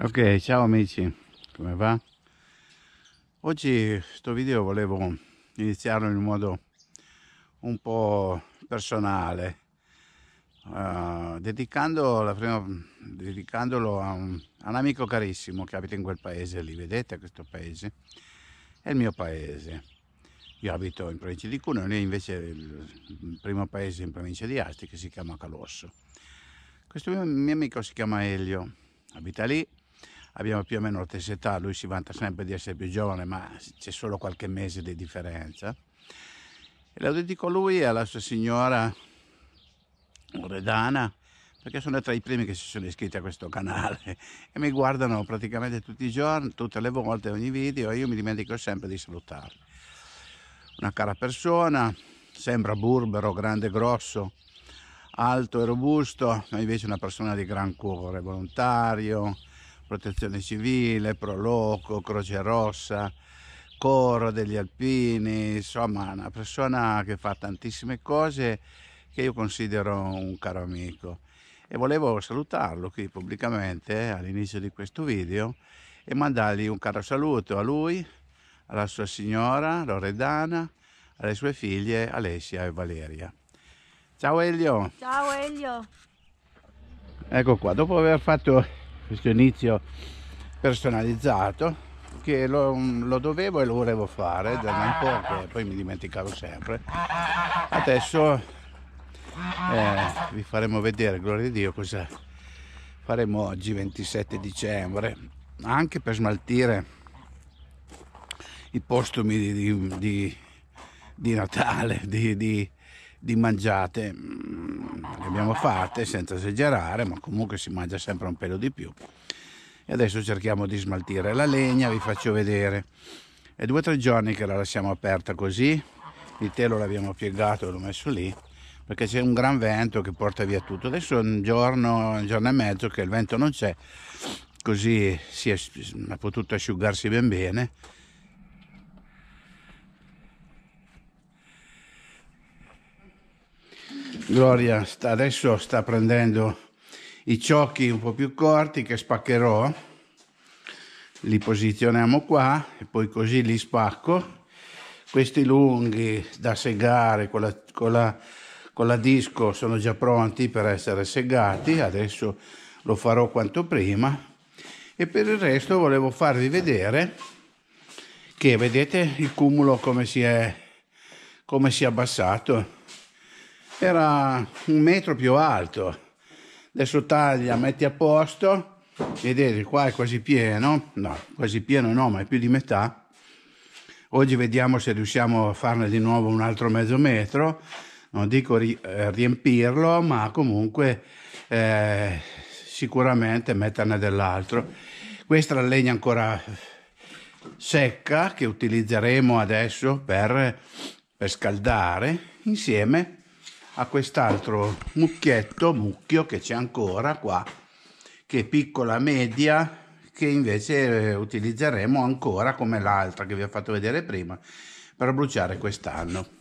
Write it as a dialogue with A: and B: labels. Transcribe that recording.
A: Ok, ciao amici, come va? Oggi questo video volevo iniziarlo in un modo un po' personale, uh, dedicando prima, dedicandolo a un, a un, amico carissimo che abita in quel paese lì, vedete questo paese? È il mio paese. Io abito in provincia di Cuneo, lì invece il primo paese in provincia di Asti che si chiama Calosso. Questo mio, mio amico si chiama Elio, abita lì abbiamo più o meno la stessa età, lui si vanta sempre di essere più giovane, ma c'è solo qualche mese di differenza. E lo dedico a lui e alla sua signora Redana, perché sono tra i primi che si sono iscritti a questo canale e mi guardano praticamente tutti i giorni, tutte le volte, ogni video, e io mi dimentico sempre di salutarli. Una cara persona, sembra burbero, grande grosso, alto e robusto, ma invece una persona di gran cuore, volontario, Protezione Civile, Proloco, Croce Rossa, Coro degli Alpini, insomma una persona che fa tantissime cose che io considero un caro amico e volevo salutarlo qui pubblicamente eh, all'inizio di questo video e mandargli un caro saluto a lui, alla sua signora Loredana, alle sue figlie Alessia e Valeria. Ciao Elio! Ciao Elio! Ecco qua, dopo aver fatto questo inizio personalizzato che lo, lo, dovevo e lo volevo fare da un po' che poi mi dimenticavo sempre adesso eh, vi faremo vedere gloria di Dio cosa faremo oggi 27 dicembre anche per smaltire i postumi di, di, di Natale di, di mangiate abbiamo fatte senza esagerare ma comunque si mangia sempre un pelo di più e adesso cerchiamo di smaltire la legna vi faccio vedere è due o tre giorni che la lasciamo aperta così il telo l'abbiamo piegato e l'ho messo lì perché c'è un gran vento che porta via tutto adesso è un giorno, un giorno e mezzo che il vento non c'è così si è, ha potuto asciugarsi ben bene Gloria sta, adesso sta prendendo i ciocchi un po' più corti che spaccherò, li posizioniamo qua e poi così li spacco. Questi lunghi da segare con la, con la, con la disco sono già pronti per essere segati, adesso lo farò quanto prima. E per il resto volevo farvi vedere che vedete il cumulo come si è, come si è abbassato era un metro più alto. Adesso taglia, metti a posto, vedete qua è quasi pieno, no, quasi pieno no, ma è più di metà. Oggi vediamo se riusciamo a farne di nuovo un altro mezzo metro, non dico ri eh, riempirlo, ma comunque eh, sicuramente metterne dell'altro. Questa è la legna ancora secca che utilizzeremo adesso per, per scaldare insieme a quest'altro mucchietto, mucchio che c'è ancora qua, che è piccola media, che invece eh, utilizzeremo ancora come l'altra che vi ho fatto vedere prima per bruciare quest'anno.